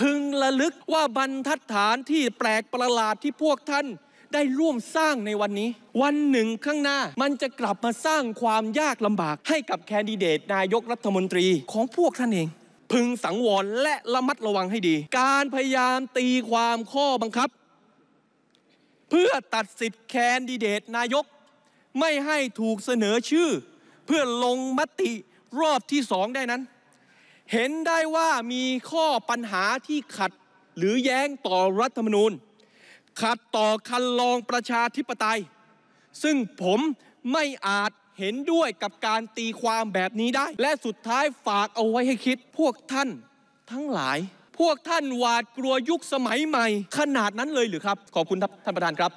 พึงระลึกว่าบรรทัดฐานที่แปลกประหลาดที่พวกท่าน ได้ร่วมสร้างในวันนี้ วันหนึ่งข้างหน้า มันจะกลับมาสร้างความยากลำบาก ให้กับแคนดิเดตนายกรัฐมนตรีของพวกท่านเอง พึงสังวรและระมัดระวังให้ดี การพยายามตีความข้อบังคับ เพื่อตัดสิทธิ์แคนดิเดตนายก ไม่ให้ถูกเสนอชื่อ เพื่อลงมติรอบที่สองได้นั้นเห็นได้ว่ามีข้อปัญหาที่ขัดหรือแย้งต่อรัฐธรรมนูญ ขัดต่อคันลองประชาธิปไตย ซึ่งผมไม่อาจเห็นด้วยกับการตีความแบบนี้ได้ และสุดท้ายฝากเอาไว้ให้คิด พวกท่านทั้งหลาย พวกท่านหวาดกลัวยุคสมัยใหม่ ขนาดนั้นเลยหรือครับ ขอบคุณท่านประธานครับ